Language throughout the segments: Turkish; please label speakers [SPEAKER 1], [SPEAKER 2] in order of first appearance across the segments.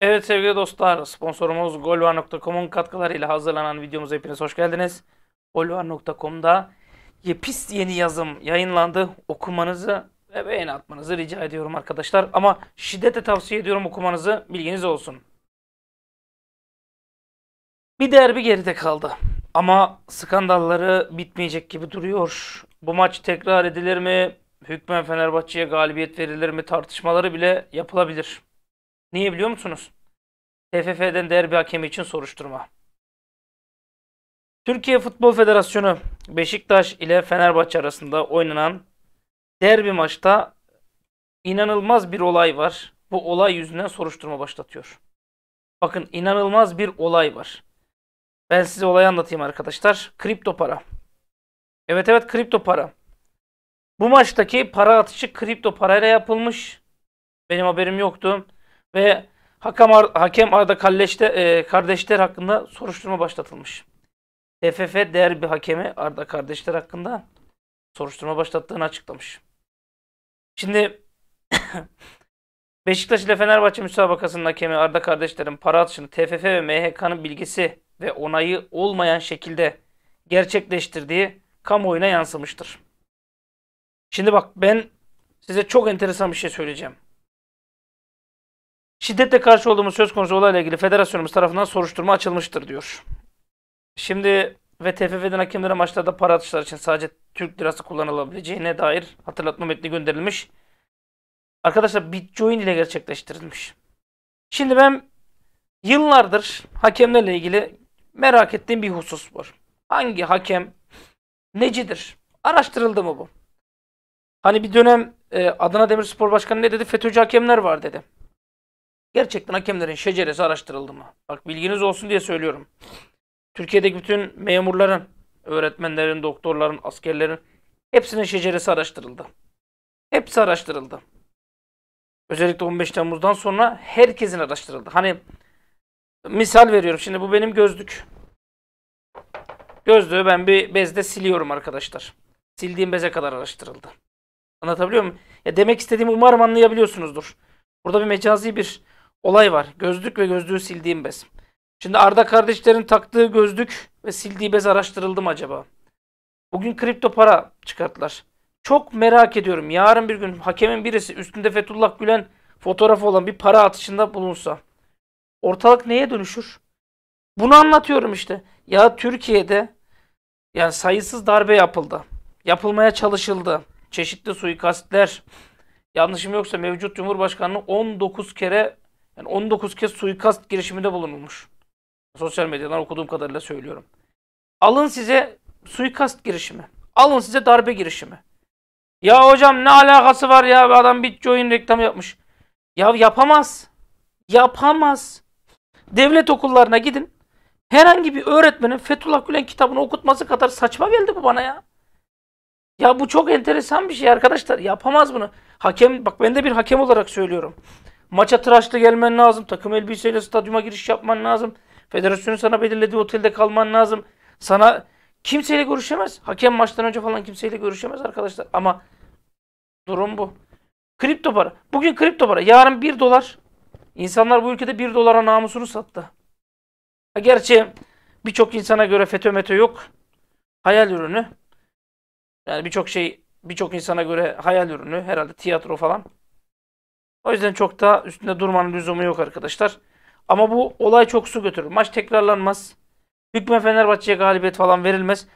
[SPEAKER 1] Evet sevgili dostlar, sponsorumuz golvar.com'un katkılarıyla hazırlanan videomuza hepiniz hoş geldiniz. golvar.com'da pis yeni yazım yayınlandı. Okumanızı beğeni atmanızı rica ediyorum arkadaşlar. Ama şiddete tavsiye ediyorum okumanızı bilginiz olsun. Bir derbi geride kaldı. Ama skandalları bitmeyecek gibi duruyor. Bu maç tekrar edilir mi? Hükmen Fenerbahçe'ye galibiyet verilir mi? Tartışmaları bile yapılabilir. Niye biliyor musunuz? TFF'den derbi hakemi için soruşturma. Türkiye Futbol Federasyonu Beşiktaş ile Fenerbahçe arasında oynanan derbi maçta inanılmaz bir olay var. Bu olay yüzünden soruşturma başlatıyor. Bakın inanılmaz bir olay var. Ben size olayı anlatayım arkadaşlar. Kripto para. Evet evet kripto para. Bu maçtaki para atışı kripto parayla yapılmış. Benim haberim yoktu. Ve hakem, Ar hakem Arda Kalleş'te, e, kardeşler hakkında soruşturma başlatılmış. TFF derbi hakemi Arda kardeşler hakkında soruşturma başlattığını açıklamış. Şimdi Beşiktaş ile Fenerbahçe müsabakasının hakemi Arda kardeşlerin para atışını TFF ve MHK'nın bilgisi ve onayı olmayan şekilde gerçekleştirdiği kamuoyuna yansımıştır. Şimdi bak ben size çok enteresan bir şey söyleyeceğim. Şiddetle karşı olduğumuz söz konusu olayla ilgili federasyonumuz tarafından soruşturma açılmıştır diyor. Şimdi ve TFF'den hakemlere maçlarda para atışlar için sadece Türk lirası kullanılabileceğine dair hatırlatma metni gönderilmiş. Arkadaşlar Bitcoin ile gerçekleştirilmiş. Şimdi ben yıllardır hakemlerle ilgili merak ettiğim bir husus var. Hangi hakem necidir? Araştırıldı mı bu? Hani bir dönem e, Adana Demirspor Başkanı ne dedi? FETÖ'cü hakemler var dedi. Gerçekten hakemlerin şeceresi araştırıldı mı? Bak bilginiz olsun diye söylüyorum. Türkiye'deki bütün memurların, öğretmenlerin, doktorların, askerlerin hepsinin şeceresi araştırıldı. Hepsi araştırıldı. Özellikle 15 Temmuz'dan sonra herkesin araştırıldı. Hani misal veriyorum. Şimdi bu benim gözlük. Gözlüğü ben bir bezde siliyorum arkadaşlar. Sildiğim beze kadar araştırıldı. Anlatabiliyor muyum? Ya demek istediğimi umarım anlayabiliyorsunuzdur. Burada bir mecazi bir olay var. Gözlük ve gözlüğü sildiğim bez. Şimdi Arda kardeşlerin taktığı gözlük ve sildiği bez araştırıldı mı acaba? Bugün kripto para çıkarttılar. Çok merak ediyorum. Yarın bir gün hakemin birisi üstünde Fethullah Gülen fotoğrafı olan bir para atışında bulunsa ortalık neye dönüşür? Bunu anlatıyorum işte. Ya Türkiye'de yani sayısız darbe yapıldı. Yapılmaya çalışıldı. Çeşitli suikastler. Yanlışım yoksa mevcut Cumhurbaşkanı 19 kere yani 19 kez suikast girişiminde bulunulmuş. Sosyal medyadan okuduğum kadarıyla söylüyorum. Alın size suikast girişimi. Alın size darbe girişimi. Ya hocam ne alakası var ya bir adam Bitcoin reklamı yapmış. Ya yapamaz. Yapamaz. Devlet okullarına gidin. Herhangi bir öğretmenin Fethullah Gülen kitabını okutması kadar saçma geldi bu bana ya. Ya bu çok enteresan bir şey arkadaşlar. Yapamaz bunu. Hakem bak ben de bir hakem olarak söylüyorum. Maça tıraşlı gelmen lazım. Takım elbiseyle stadyuma giriş yapman lazım. Federasyonun sana belirlediği otelde kalman lazım. Sana kimseyle görüşemez. Hakem maçtan önce falan kimseyle görüşemez arkadaşlar. Ama durum bu. Kripto para. Bugün kripto para. Yarın 1 dolar. İnsanlar bu ülkede 1 dolara namusunu sattı. Gerçi birçok insana göre FETÖ METÖ yok. Hayal ürünü. Yani birçok şey birçok insana göre hayal ürünü. Herhalde tiyatro falan. O yüzden çok da üstünde durmanın lüzumu yok arkadaşlar. Ama bu olay çok su götürür. Maç tekrarlanmaz. Hükme Fenerbahçe'ye galibiyet falan verilmez.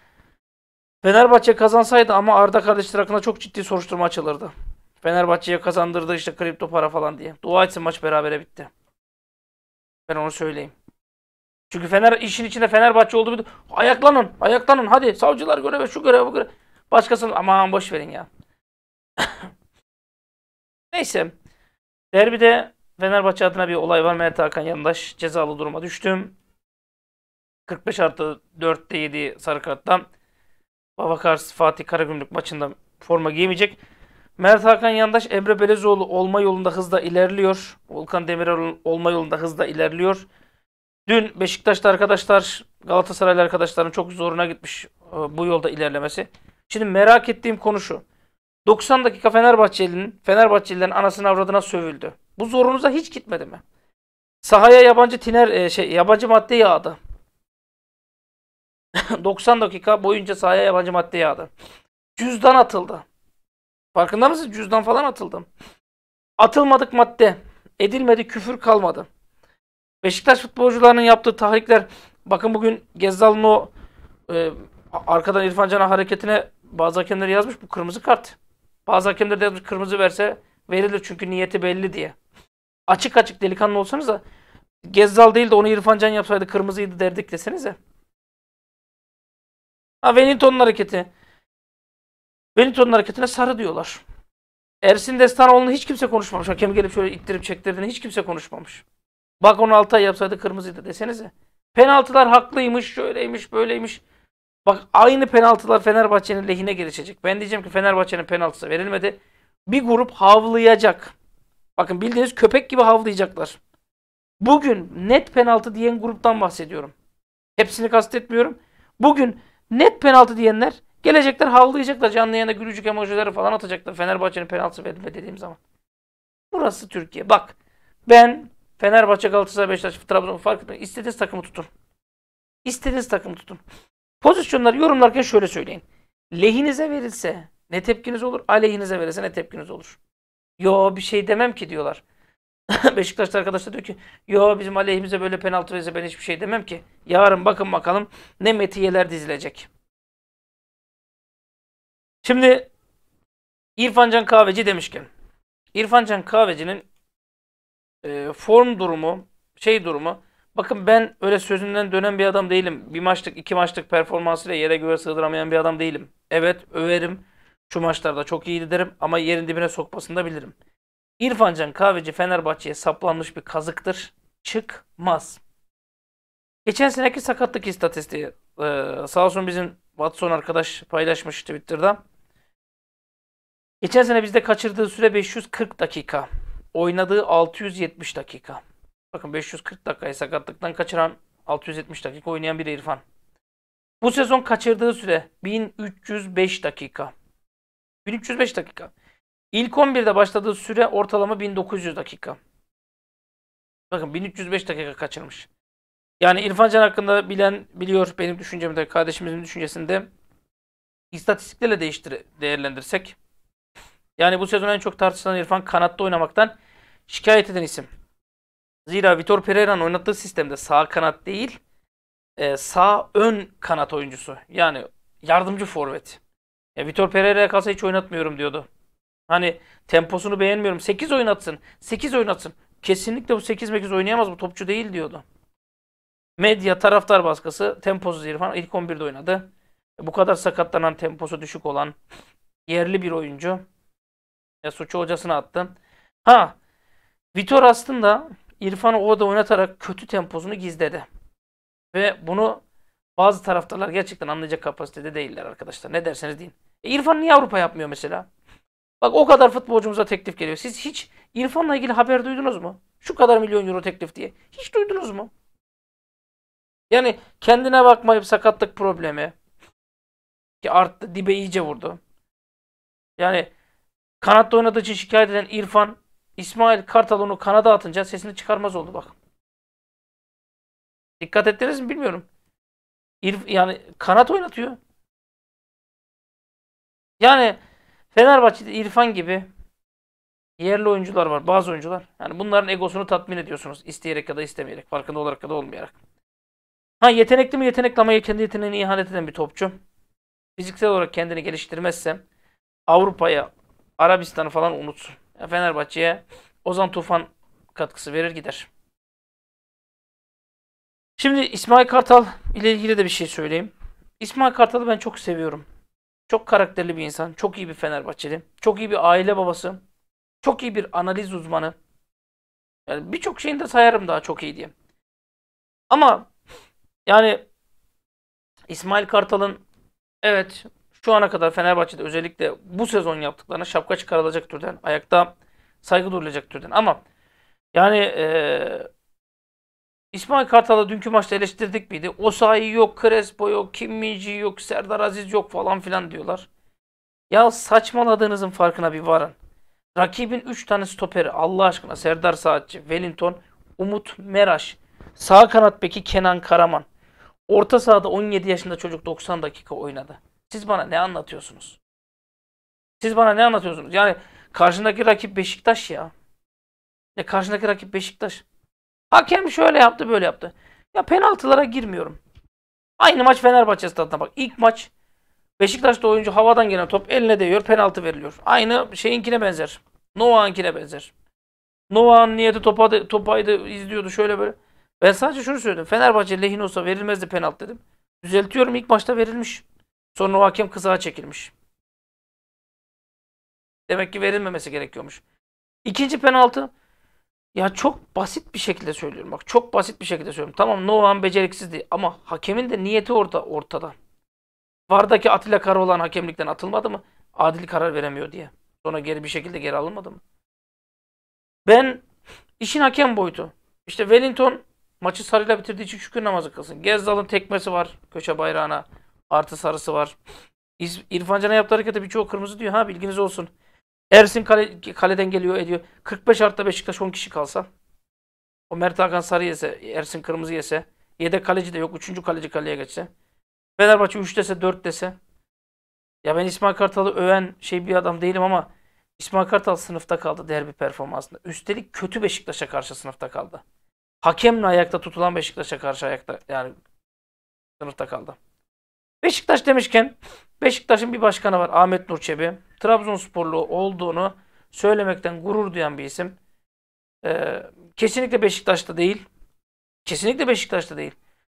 [SPEAKER 1] Fenerbahçe kazansaydı ama Arda kardeşler hakkında çok ciddi soruşturma açılırdı. Fenerbahçe'ye kazandırdı işte kripto para falan diye. Dua etsin maç berabere bitti. Ben onu söyleyeyim. Çünkü Fener işin içinde Fenerbahçe oldu bir ayaklanın, ayaklanın hadi savcılar göreve şu göreve bu göreve. Başkasının aman boş verin ya. Neyse. Derbide Fenerbahçe adına bir olay var. Mert Hakan Yandaş cezalı duruma düştüm. 45 artı 4'te 7 sarı karttan. Babakar Fatih Karagümrük maçında forma giyemeyecek. Mert Hakan Yandaş Emre Belezoğlu olma yolunda hızla ilerliyor. Volkan Demirel olma yolunda hızla ilerliyor. Dün Beşiktaş'ta arkadaşlar Galatasaraylı arkadaşların çok zoruna gitmiş e, bu yolda ilerlemesi. Şimdi merak ettiğim konu şu. 90 dakika Fenerbahçeli'nin Fenerbahçelilerin anasını avradına sövüldü. Bu zorunuza hiç gitmedi mi? Sahaya yabancı tiner e, şey yabancı madde yağdı. 90 dakika boyunca sahaya yabancı madde yağdı. Cüzdan atıldı. Farkında mısınız? Cüzdan falan atıldı. Atılmadık madde. Edilmedi, küfür kalmadı. Beşiktaş futbolcularının yaptığı tahrikler bakın bugün Gezzal'ın o e, arkadan İrfan Can'a hareketine bazı hakemler yazmış bu kırmızı kart. Bazı hakemler de yazmış kırmızı verse verilir çünkü niyeti belli diye açık açık delikanlı olsanız da Gezzal değil de onu İrfan Can yapsaydı kırmızıydı derdik desenize. Ha Wellington'un hareketi. Wellington'un hareketine sarı diyorlar. Ersin Destanoğlu'nu hiç kimse konuşmamış. Hakem gelip şöyle ittirip çektirdiğini hiç kimse konuşmamış. Bak onu 6 ay yapsaydı kırmızıydı desenize. Penaltılar haklıymış, şöyleymiş, böyleymiş. Bak aynı penaltılar Fenerbahçe'nin lehine gelişecek. Ben diyeceğim ki Fenerbahçe'nin penaltısı verilmedi. Bir grup havlayacak. Bakın bildiğiniz köpek gibi havlayacaklar. Bugün net penaltı diyen gruptan bahsediyorum. Hepsini kastetmiyorum. Bugün net penaltı diyenler gelecekler havlayacaklar. Canlı yayında gülücük emojileri falan atacaklar. Fenerbahçe'nin penaltısı verilme dediğim zaman. Burası Türkiye. Bak ben Fenerbahçe, Galatasaray, Beşiktaş, Trabzon fark etmiyor. İstediğiniz takımı tutun. İstediğiniz takımı tutun. Pozisyonları yorumlarken şöyle söyleyin. Lehinize verilse ne tepkiniz olur, aleyhinize verilse ne tepkiniz olur. Yo bir şey demem ki diyorlar. Beşiktaşlı arkadaşlar diyor ki yo bizim aleyhimize böyle penaltı verirse ben hiçbir şey demem ki. Yarın bakın bakalım ne metiyeler dizilecek. Şimdi İrfancan Kahveci demişken İrfancan Kahveci'nin e, form durumu şey durumu bakın ben öyle sözünden dönen bir adam değilim. Bir maçlık iki maçlık performansıyla yere göğe sığdıramayan bir adam değilim. Evet överim şu maçlarda çok iyiydi derim ama yerin dibine sokmasını da bilirim. İrfancan Can Kahveci Fenerbahçe'ye saplanmış bir kazıktır. Çıkmaz. Geçen seneki sakatlık istatistiği e, sağ olsun bizim Watson arkadaş paylaşmış Twitter'da. Geçen sene bizde kaçırdığı süre 540 dakika. Oynadığı 670 dakika. Bakın 540 dakikayı sakatlıktan kaçıran 670 dakika oynayan bir İrfan. Bu sezon kaçırdığı süre 1305 dakika. 1305 dakika. İlk 11'de başladığı süre ortalama 1900 dakika. Bakın 1305 dakika kaçırmış. Yani İrfan Can hakkında bilen biliyor benim düşüncemde, kardeşimizin düşüncesinde istatistiklerle değiştir değerlendirsek. Yani bu sezon en çok tartışılan İrfan kanatta oynamaktan şikayet eden isim. Zira Vitor Pereira'nın oynattığı sistemde sağ kanat değil, e, sağ ön kanat oyuncusu. Yani yardımcı forvet. Ya Vitor Pereira'ya kalsa hiç oynatmıyorum diyordu. Hani temposunu beğenmiyorum. 8 oynatsın. 8 oynatsın. Kesinlikle bu 8 mekiz oynayamaz bu topçu değil diyordu. Medya, taraftar baskısı, temposuz İrfan ilk 11'de oynadı. Bu kadar sakatlanan, temposu düşük olan yerli bir oyuncu. Ya suçu hocasına attı. Ha, Vitor aslında İrfan'ı orada oynatarak kötü temposunu gizledi. Ve bunu bazı taraftarlar gerçekten anlayacak kapasitede değiller arkadaşlar. Ne derseniz deyin. E İrfan niye Avrupa yapmıyor mesela? Bak o kadar futbolcumuza teklif geliyor. Siz hiç İrfan'la ilgili haber duydunuz mu? Şu kadar milyon euro teklif diye. Hiç duydunuz mu? Yani kendine bakmayıp sakatlık problemi ki arttı dibe iyice vurdu. Yani kanatta oynadığı için şikayet eden İrfan İsmail Kartal onu kanada atınca sesini çıkarmaz oldu bak. Dikkat ettiniz mi bilmiyorum yani kanat oynatıyor. Yani Fenerbahçe'de İrfan gibi yerli oyuncular var, bazı oyuncular. Yani bunların egosunu tatmin ediyorsunuz isteyerek ya da istemeyerek, farkında olarak ya da olmayarak. Ha yetenekli mi yetenekli ama kendi yeteneğini ihanet eden bir topçu. Fiziksel olarak kendini geliştirmezse Avrupa'ya, Arabistan'ı falan unutsun. Fenerbahçe'ye Ozan Tufan katkısı verir gider. Şimdi İsmail Kartal ile ilgili de bir şey söyleyeyim. İsmail Kartal'ı ben çok seviyorum. Çok karakterli bir insan. Çok iyi bir Fenerbahçeli. Çok iyi bir aile babası. Çok iyi bir analiz uzmanı. Yani birçok şeyini de sayarım daha çok iyi diye. Ama yani İsmail Kartal'ın evet şu ana kadar Fenerbahçe'de özellikle bu sezon yaptıklarına şapka çıkarılacak türden. Ayakta saygı durulacak türden. Ama yani e, İsmail Kartal'ı dünkü maçta eleştirdik miydi? Osayi yok, Crespo yok, Kim Minji yok, Serdar Aziz yok falan filan diyorlar. Ya saçmaladığınızın farkına bir varın. Rakibin 3 tane stoperi Allah aşkına Serdar Saatçi, Wellington, Umut Meraş, sağ kanat beki Kenan Karaman. Orta sahada 17 yaşında çocuk 90 dakika oynadı. Siz bana ne anlatıyorsunuz? Siz bana ne anlatıyorsunuz? Yani karşındaki rakip Beşiktaş ya. Ya karşındaki rakip Beşiktaş. Hakem şöyle yaptı böyle yaptı. Ya penaltılara girmiyorum. Aynı maç Fenerbahçe stadına bak. İlk maç Beşiktaş'ta oyuncu havadan gelen top eline değiyor penaltı veriliyor. Aynı şeyinkine benzer. Nova'nkine benzer. Nova'nın niyeti topa, topaydı izliyordu şöyle böyle. Ben sadece şunu söyledim. Fenerbahçe lehine olsa verilmezdi penaltı dedim. Düzeltiyorum ilk maçta verilmiş. Sonra o hakem kızağa çekilmiş. Demek ki verilmemesi gerekiyormuş. İkinci penaltı ya çok basit bir şekilde söylüyorum. Bak çok basit bir şekilde söylüyorum. Tamam Novan beceriksizdi ama hakemin de niyeti orada ortada. Vardaki Atilla Kara hakemlikten atılmadı mı? Adil karar veremiyor diye. Sonra geri bir şekilde geri alınmadı mı? Ben işin hakem boyutu. İşte Wellington maçı sarıyla bitirdiği için şükür namazı kılsın. Gezdal'ın tekmesi var köşe bayrağına. Artı sarısı var. İrfan Can'a yaptığı harekete birçok kırmızı diyor. Ha bilginiz olsun. Ersin kale, kaleden geliyor ediyor. 45 artıda Beşiktaş 10 kişi kalsa. O Mert Hakan Sarı yese, Ersin Kırmızı yese. Yedek kaleci de yok. Üçüncü kaleci kaleye geçse. Fenerbahçe 3 dese 4 dese. Ya ben İsmail Kartal'ı öven şey bir adam değilim ama İsmail Kartal sınıfta kaldı derbi performansında. Üstelik kötü Beşiktaş'a karşı sınıfta kaldı. Hakemle ayakta tutulan Beşiktaş'a karşı ayakta yani sınıfta kaldı. Beşiktaş demişken Beşiktaş'ın bir başkanı var Ahmet Nur Trabzonsporlu olduğunu söylemekten gurur duyan bir isim. Ee, kesinlikle Beşiktaş'ta değil. Kesinlikle Beşiktaş'ta değil.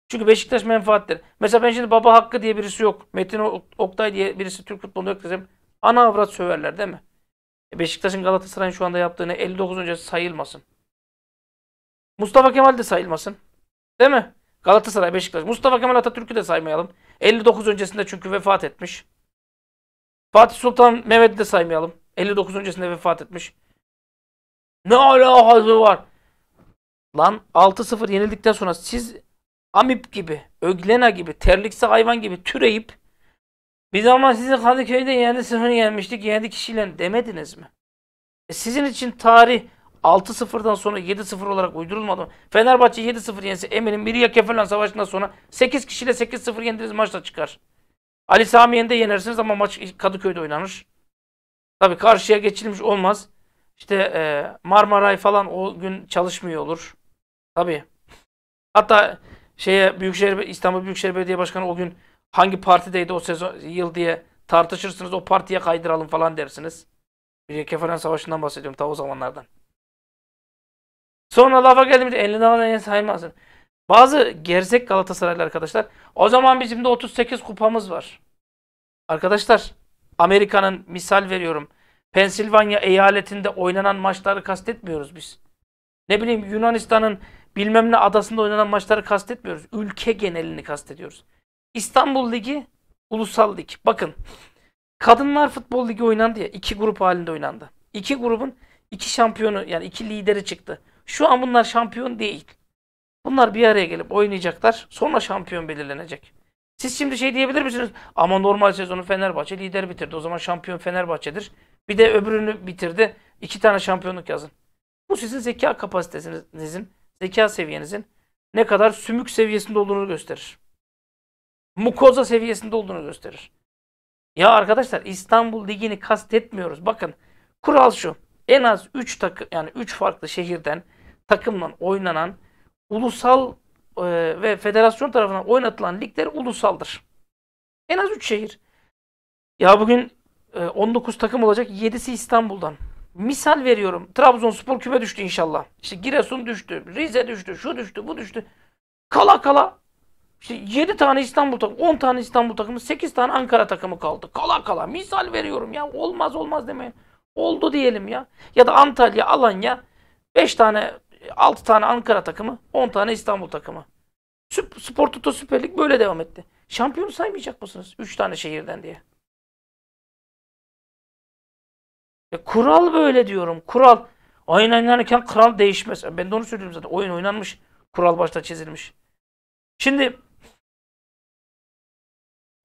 [SPEAKER 1] Çünkü Beşiktaş menfaattir. Mesela ben şimdi Baba Hakkı diye birisi yok. Metin Oktay diye birisi Türk futbolunda yok desem ana avrat söverler değil mi? E, Beşiktaş'ın Galatasaray'ın şu anda yaptığını 59 öncesi sayılmasın. Mustafa Kemal de sayılmasın. Değil mi? Galatasaray, Beşiktaş. Mustafa Kemal Atatürk'ü de saymayalım. 59 öncesinde çünkü vefat etmiş. Fatih Sultan Mehmet'i de saymayalım. 59 öncesinde vefat etmiş. Ne alakası var? Lan 6-0 yenildikten sonra siz Amip gibi, Öglena gibi, terlikse hayvan gibi türeyip biz ama sizi Kadıköy'de yendi sıfır yenmiştik, yendi kişiyle demediniz mi? E sizin için tarih 6-0'dan sonra 7-0 olarak uydurulmadı mı? Fenerbahçe 7-0 yense Emel'in Miriya Kefelan Savaşı'ndan sonra 8 kişiyle 8-0 yendiniz maçla çıkar. Ali Sami Yen'de yenersiniz ama maç Kadıköy'de oynanır. Tabii karşıya geçilmiş olmaz. İşte e, Marmaray falan o gün çalışmıyor olur. Tabii. Hatta şeye Büyükşehir İstanbul Büyükşehir Belediye Başkanı o gün hangi partideydi o sezon yıl diye tartışırsınız. O partiye kaydıralım falan dersiniz. Bir Kefaran Savaşı'ndan bahsediyorum ta o zamanlardan. Sonra lafa geldiğimizde 50 davanın saymazsın. Bazı gerzek Galatasaraylı arkadaşlar. O zaman bizim de 38 kupamız var. Arkadaşlar Amerika'nın misal veriyorum. Pensilvanya eyaletinde oynanan maçları kastetmiyoruz biz. Ne bileyim Yunanistan'ın bilmem ne adasında oynanan maçları kastetmiyoruz. Ülke genelini kastediyoruz. İstanbul Ligi, Ulusal Lig. Bakın Kadınlar Futbol Ligi oynandı ya. iki grup halinde oynandı. İki grubun iki şampiyonu yani iki lideri çıktı. Şu an bunlar şampiyon değil. Bunlar bir araya gelip oynayacaklar. Sonra şampiyon belirlenecek. Siz şimdi şey diyebilir misiniz? Ama normal sezonu Fenerbahçe lider bitirdi. O zaman şampiyon Fenerbahçe'dir. Bir de öbürünü bitirdi. İki tane şampiyonluk yazın. Bu sizin zeka kapasitenizin, zeka seviyenizin ne kadar sümük seviyesinde olduğunu gösterir. Mukoza seviyesinde olduğunu gösterir. Ya arkadaşlar İstanbul Ligi'ni kastetmiyoruz. Bakın kural şu. En az 3 takı yani 3 farklı şehirden takımla oynanan ulusal e, ve federasyon tarafından oynatılan ligler ulusaldır. En az 3 şehir. Ya bugün e, 19 takım olacak 7'si İstanbul'dan. Misal veriyorum. Trabzonspor küme düştü inşallah. İşte Giresun düştü, Rize düştü, şu düştü, bu düştü. Kala kala işte 7 tane İstanbul takımı, 10 tane İstanbul takımı, 8 tane Ankara takımı kaldı. Kala kala. Misal veriyorum ya. Olmaz olmaz demeyin. Oldu diyelim ya. Ya da Antalya, Alanya 5 tane 6 tane Ankara takımı, 10 tane İstanbul takımı. Spor Toto Süper Lig böyle devam etti. Şampiyon saymayacak mısınız? 3 tane şehirden diye. E, kural böyle diyorum. Kural. Oyun oynanırken kural değişmez. E, ben de onu söylüyorum zaten. Oyun oynanmış. Kural başta çizilmiş. Şimdi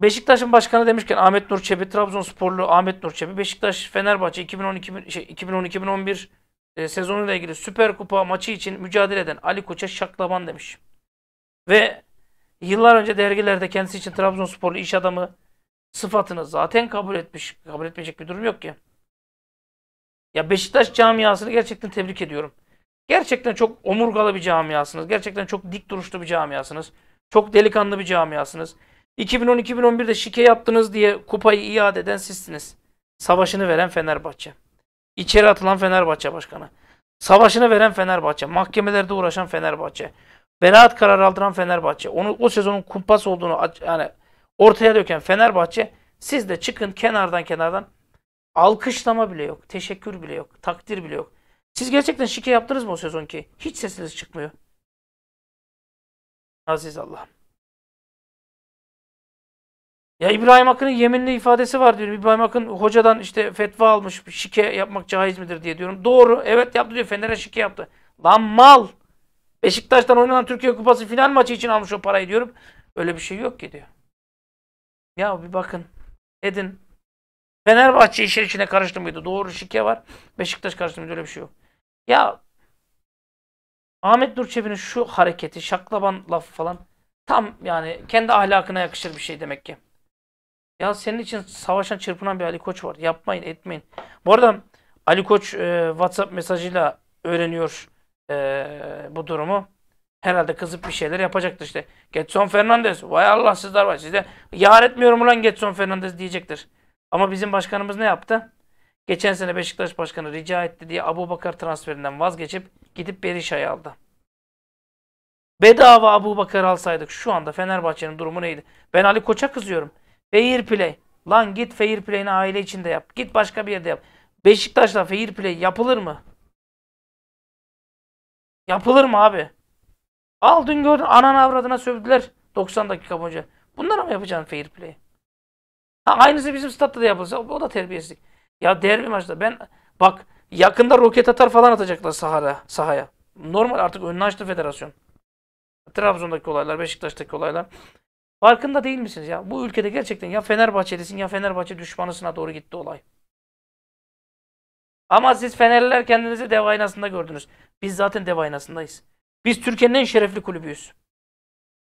[SPEAKER 1] Beşiktaş'ın başkanı demişken Ahmet Nur Çebi Trabzonsporlu Ahmet Nur Çebi Beşiktaş Fenerbahçe 2010 şey, 2010 2011 e, sezonuyla ilgili Süper Kupa maçı için mücadele eden Ali Koç'a şaklaban demiş. Ve yıllar önce dergilerde kendisi için Trabzonsporlu iş adamı sıfatını zaten kabul etmiş. Kabul etmeyecek bir durum yok ki. Ya Beşiktaş camiasını gerçekten tebrik ediyorum. Gerçekten çok omurgalı bir camiasınız. Gerçekten çok dik duruşlu bir camiasınız. Çok delikanlı bir camiasınız. 2010-2011'de şike yaptınız diye kupayı iade eden sizsiniz. Savaşını veren Fenerbahçe. İçeri atılan Fenerbahçe Başkanı. Savaşını veren Fenerbahçe. Mahkemelerde uğraşan Fenerbahçe. Beraat kararı aldıran Fenerbahçe. Onu o sezonun kumpas olduğunu yani ortaya döken Fenerbahçe. Siz de çıkın kenardan kenardan. Alkışlama bile yok. Teşekkür bile yok. Takdir bile yok. Siz gerçekten şike yaptınız mı o sezon ki? Hiç sesiniz çıkmıyor. Aziz Allah'ım. Ya İbrahim Akın'ın yeminli ifadesi var diyorum. İbrahim Akın hocadan işte fetva almış, şike yapmak caiz midir diye diyorum. Doğru, evet yaptı diyor. Fener'e şike yaptı. Lan mal! Beşiktaş'tan oynanan Türkiye Kupası final maçı için almış o parayı diyorum. Öyle bir şey yok ki diyor. Ya bir bakın. Edin. Fenerbahçe işin içine karıştı mıydı? Doğru şike var. Beşiktaş karıştı mıydı? Öyle bir şey yok. Ya Ahmet Nurçevi'nin şu hareketi, şaklaban lafı falan tam yani kendi ahlakına yakışır bir şey demek ki. Ya senin için savaşan çırpınan bir Ali Koç var. Yapmayın etmeyin. Bu arada Ali Koç e, WhatsApp mesajıyla öğreniyor e, bu durumu. Herhalde kızıp bir şeyler yapacaktır işte. Getson Fernandez. Vay Allah sizler var. Size yar etmiyorum ulan Getson Fernandez diyecektir. Ama bizim başkanımız ne yaptı? Geçen sene Beşiktaş Başkanı rica etti diye Abu Bakar transferinden vazgeçip gidip Berisha'yı aldı. Bedava Abu Bakar alsaydık şu anda Fenerbahçe'nin durumu neydi? Ben Ali Koç'a kızıyorum. Fair play. Lan git fair play'ini aile içinde yap. Git başka bir yerde yap. Beşiktaş'la fair play yapılır mı? Yapılır mı abi? Al dün gördün anan avradına sövdüler 90 dakika boyunca. Bunlara mı yapacaksın fair play? Ha, aynısı bizim statta da yapılsa o da terbiyesizlik. Ya derbi maçta ben bak yakında roket atar falan atacaklar sahaya. sahaya. Normal artık önünü açtı federasyon. Trabzon'daki olaylar, Beşiktaş'taki olaylar. Farkında değil misiniz ya? Bu ülkede gerçekten ya Fenerbahçelisin ya Fenerbahçe düşmanısına doğru gitti olay. Ama siz Fenerliler kendinizi dev aynasında gördünüz. Biz zaten dev aynasındayız. Biz Türkiye'nin en şerefli kulübüyüz.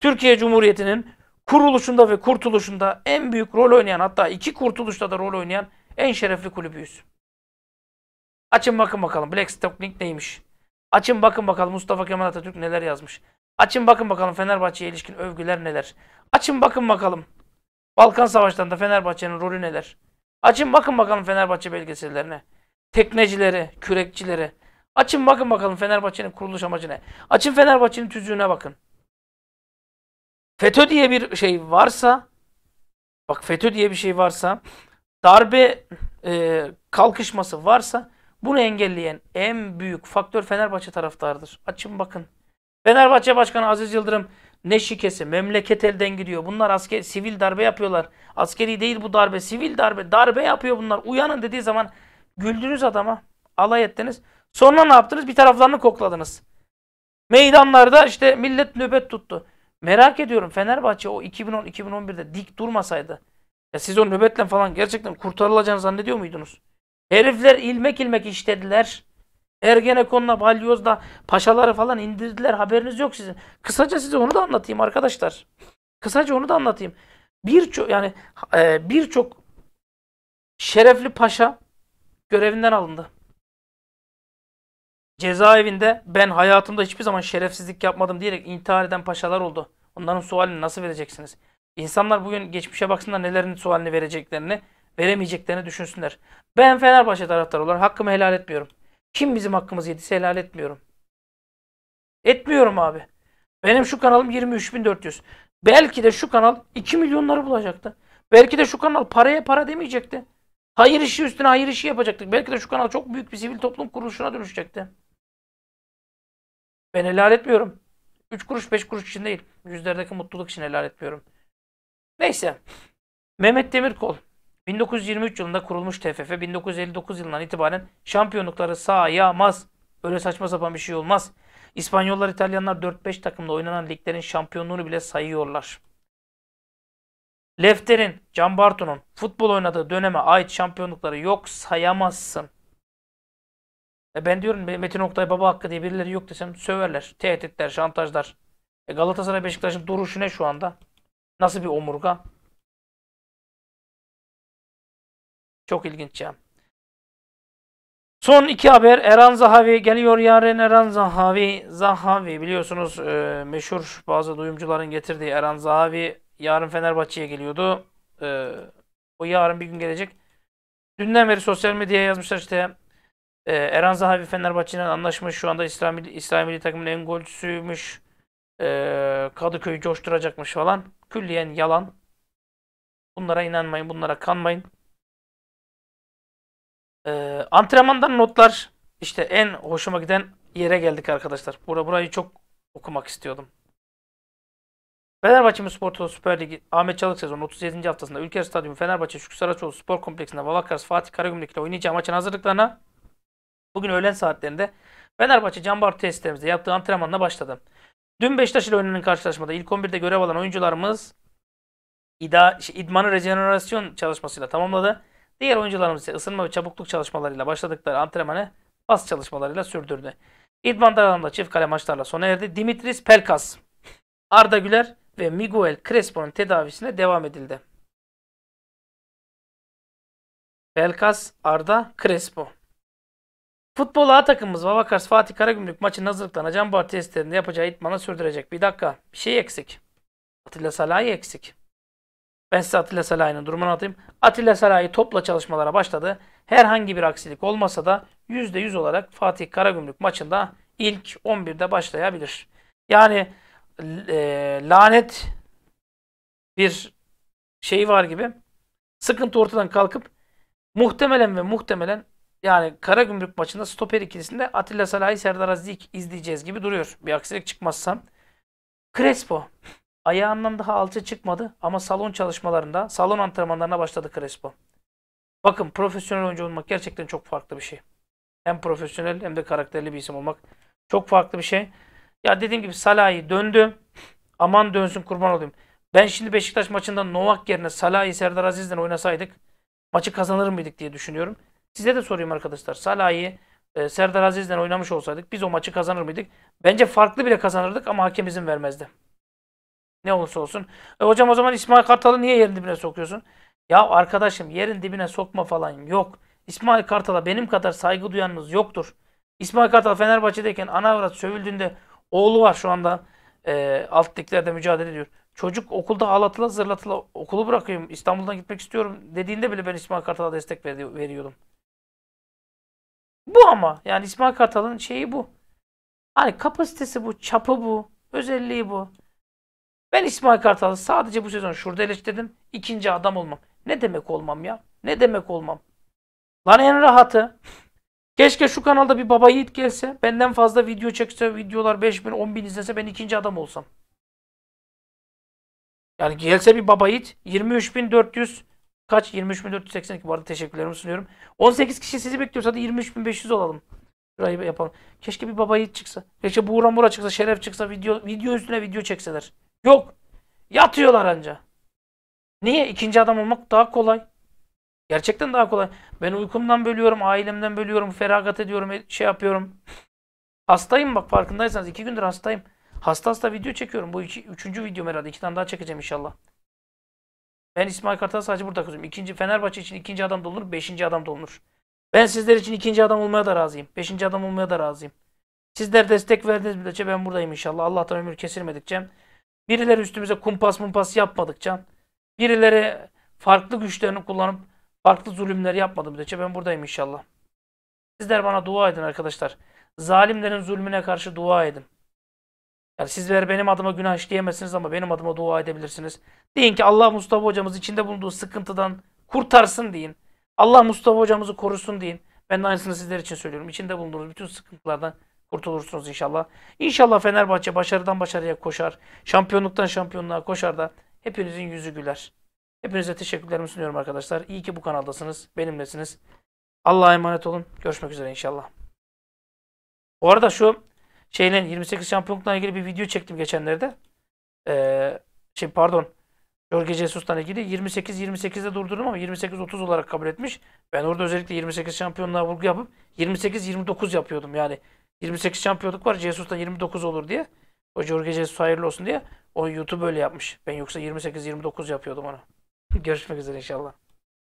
[SPEAKER 1] Türkiye Cumhuriyeti'nin kuruluşunda ve kurtuluşunda en büyük rol oynayan hatta iki kurtuluşta da rol oynayan en şerefli kulübüyüz. Açın bakın bakalım Black Stockling neymiş? Açın bakın bakalım Mustafa Kemal Atatürk neler yazmış. Açın bakın bakalım Fenerbahçe'ye ilişkin övgüler neler. Açın bakın bakalım. Balkan Savaşları'nda Fenerbahçe'nin rolü neler. Açın bakın bakalım Fenerbahçe belgesellerine. Teknecileri, kürekçileri. Açın bakın bakalım Fenerbahçe'nin kuruluş amacı ne. Açın Fenerbahçe'nin tüzüğüne bakın. FETÖ diye bir şey varsa, bak FETÖ diye bir şey varsa, darbe e, kalkışması varsa bunu engelleyen en büyük faktör Fenerbahçe taraftarıdır. Açın bakın. Fenerbahçe Başkanı Aziz Yıldırım ne şikesi, memleket elden gidiyor. Bunlar asker, sivil darbe yapıyorlar. Askeri değil bu darbe, sivil darbe. Darbe yapıyor bunlar. Uyanın dediği zaman güldünüz adama, alay ettiniz. Sonra ne yaptınız? Bir taraflarını kokladınız. Meydanlarda işte millet nöbet tuttu. Merak ediyorum Fenerbahçe o 2010-2011'de dik durmasaydı. Ya siz o nöbetle falan gerçekten kurtarılacağını zannediyor muydunuz? Herifler ilmek ilmek işlediler. Ergenekon'la, Balyoz'la paşaları falan indirdiler. Haberiniz yok sizin. Kısaca size onu da anlatayım arkadaşlar. Kısaca onu da anlatayım. Birçok yani e, birçok şerefli paşa görevinden alındı. Cezaevinde ben hayatımda hiçbir zaman şerefsizlik yapmadım diyerek intihar eden paşalar oldu. Onların sualini nasıl vereceksiniz? İnsanlar bugün geçmişe baksınlar nelerin sualini vereceklerini veremeyeceklerini düşünsünler. Ben Fenerbahçe taraftarı olarak hakkımı helal etmiyorum. Kim bizim hakkımızı yediyse helal etmiyorum. Etmiyorum abi. Benim şu kanalım 23.400. Belki de şu kanal 2 milyonları bulacaktı. Belki de şu kanal paraya para demeyecekti. Hayır işi üstüne hayır işi yapacaktık. Belki de şu kanal çok büyük bir sivil toplum kuruluşuna dönüşecekti. Ben helal etmiyorum. 3 kuruş 5 kuruş için değil. Yüzlerdeki mutluluk için helal etmiyorum. Neyse. Mehmet Demirkol 1923 yılında kurulmuş TFF 1959 yılından itibaren şampiyonlukları sayamaz. Öyle saçma sapan bir şey olmaz. İspanyollar, İtalyanlar 4-5 takımda oynanan liglerin şampiyonluğunu bile sayıyorlar. Lefter'in, Can Bartu'nun futbol oynadığı döneme ait şampiyonlukları yok sayamazsın. E ben diyorum Metin Oktay Baba Hakkı diye birileri yok desem söverler, tehditler, şantajlar. E Galatasaray Beşiktaş'ın duruşu ne şu anda? Nasıl bir omurga? Çok ilginç ya. Son iki haber. Eren Zahavi geliyor yarın. Eren Zahavi, Zahavi biliyorsunuz e, meşhur bazı duyumcuların getirdiği Eren Zahavi yarın Fenerbahçe'ye geliyordu. E, o yarın bir gün gelecek. Dünden beri sosyal medyaya yazmışlar işte e, Eren Zahavi Fenerbahçe'den anlaşmış. Şu anda İsrail İslam Milli Takım'ın en golcüsüymüş. E, Kadıköy'ü coşturacakmış falan. Külliyen yalan. Bunlara inanmayın, bunlara kanmayın. Ee, antrenmandan notlar işte en hoşuma giden yere geldik arkadaşlar. Bura, burayı çok okumak istiyordum. Fenerbahçe Spor Toto Süper Ligi Ahmet Çalık sezonu 37. haftasında Ülker Stadyumu Fenerbahçe Şükrü Saraçoğlu Spor Kompleksinde Valakars Fatih Karagümrük ile oynayacağı maçın hazırlıklarına bugün öğlen saatlerinde Fenerbahçe Canbar tesislerimizde yaptığı antrenmanla başladı. Dün Beşiktaş ile oynanan karşılaşmada ilk 11'de görev alan oyuncularımız İda, işte, idmanı rejenerasyon çalışmasıyla tamamladı. Diğer oyuncularımız ise ısınma ve çabukluk çalışmalarıyla başladıkları antrenmanı pas çalışmalarıyla sürdürdü. İdman dalında çift kale maçlarla sona erdi. Dimitris Pelkas, Arda Güler ve Miguel Crespo'nun tedavisine devam edildi. Pelkas, Arda, Crespo. Futbol A takımımız Vavakars Fatih Karagümrük maçının hazırlıklarına Canbar testlerinde yapacağı itmana sürdürecek. Bir dakika bir şey eksik. Atilla Salahi eksik. Ben size Atilla Salahi'nin durumunu atayım. Atilla Salahi topla çalışmalara başladı. Herhangi bir aksilik olmasa da %100 olarak Fatih Karagümrük maçında ilk 11'de başlayabilir. Yani e, lanet bir şey var gibi sıkıntı ortadan kalkıp muhtemelen ve muhtemelen yani Karagümrük maçında stoper ikilisinde Atilla Salahi Serdar Aziz izleyeceğiz gibi duruyor. Bir aksilik çıkmazsa. Crespo Ayağından daha alça çıkmadı ama salon çalışmalarında, salon antrenmanlarına başladı Crespo. Bakın profesyonel oyuncu olmak gerçekten çok farklı bir şey. Hem profesyonel hem de karakterli bir isim olmak çok farklı bir şey. Ya dediğim gibi Salah'ı döndü. Aman dönsün kurban olayım. Ben şimdi Beşiktaş maçında Novak yerine Salah'ı Serdar Aziz'den oynasaydık maçı kazanır mıydık diye düşünüyorum. Size de sorayım arkadaşlar. Salah'ı e, Serdar Aziz'den oynamış olsaydık biz o maçı kazanır mıydık? Bence farklı bile kazanırdık ama hakem izin vermezdi. Ne olursa olsun. E hocam o zaman İsmail Kartal'ı niye yerin dibine sokuyorsun? Ya arkadaşım yerin dibine sokma falan yok. İsmail Kartal'a benim kadar saygı duyanınız yoktur. İsmail Kartal Fenerbahçe'deyken ana avrat sövüldüğünde oğlu var şu anda e, alt liglerde mücadele ediyor. Çocuk okulda ağlatıla zırlatıla okulu bırakayım İstanbul'dan gitmek istiyorum dediğinde bile ben İsmail Kartal'a destek veri veriyordum. Bu ama yani İsmail Kartal'ın şeyi bu. Hani kapasitesi bu, çapı bu, özelliği bu. Ben İsmail Kartal'ı sadece bu sezon şurada eleştirdim. İkinci adam olmam. Ne demek olmam ya? Ne demek olmam? Lan en rahatı. Keşke şu kanalda bir baba yiğit gelse, benden fazla video çekse, videolar 5000, bin izlese ben ikinci adam olsam. Yani gelse bir baba yiğit 23400 kaç 23482 bu arada teşekkürlerimi sunuyorum. 18 kişi sizi bekliyorsa hadi 23500 olalım. Şurayı yapalım. Keşke bir baba yiğit çıksa. Keşke Buğra Mura çıksa, Şeref çıksa video video üstüne video çekseler. Yok. Yatıyorlar anca. Niye? ikinci adam olmak daha kolay. Gerçekten daha kolay. Ben uykumdan bölüyorum, ailemden bölüyorum, feragat ediyorum, e, şey yapıyorum. hastayım bak farkındaysanız. iki gündür hastayım. Hasta hasta video çekiyorum. Bu iki, üçüncü videom herhalde. iki tane daha çekeceğim inşallah. Ben İsmail Kartal sadece burada kızım. İkinci Fenerbahçe için ikinci adam dolunur, beşinci adam dolunur. Ben sizler için ikinci adam olmaya da razıyım. Beşinci adam olmaya da razıyım. Sizler destek verdiniz müddetçe ben buradayım inşallah. Allah'tan ömür kesilmedikçe. Birileri üstümüze kumpas mumpas yapmadıkça, birileri farklı güçlerini kullanıp farklı zulümleri yapmadı müddetçe ben buradayım inşallah. Sizler bana dua edin arkadaşlar. Zalimlerin zulmüne karşı dua edin. Yani sizler benim adıma günah işleyemezsiniz ama benim adıma dua edebilirsiniz. Deyin ki Allah Mustafa hocamız içinde bulunduğu sıkıntıdan kurtarsın deyin. Allah Mustafa hocamızı korusun deyin. Ben de aynısını sizler için söylüyorum. İçinde bulunduğunuz bütün sıkıntılardan kurtulursunuz inşallah. İnşallah Fenerbahçe başarıdan başarıya koşar. Şampiyonluktan şampiyonluğa koşar da hepinizin yüzü güler. Hepinize teşekkürlerimi sunuyorum arkadaşlar. İyi ki bu kanaldasınız, benimlesiniz. Allah'a emanet olun. Görüşmek üzere inşallah. Bu arada şu şeyle 28 şampiyonlukla ilgili bir video çektim geçenlerde. Ee, şey pardon. Jorge Jesus'tan ilgili 28-28'de durdurdum ama 28-30 olarak kabul etmiş. Ben orada özellikle 28 şampiyonluğa vurgu yapıp 28-29 yapıyordum yani. 28 şampiyonluk var. Jesus'tan 29 olur diye. O Jorge Jesus hayırlı olsun diye. O YouTube öyle yapmış. Ben yoksa 28-29 yapıyordum onu. Görüşmek üzere inşallah.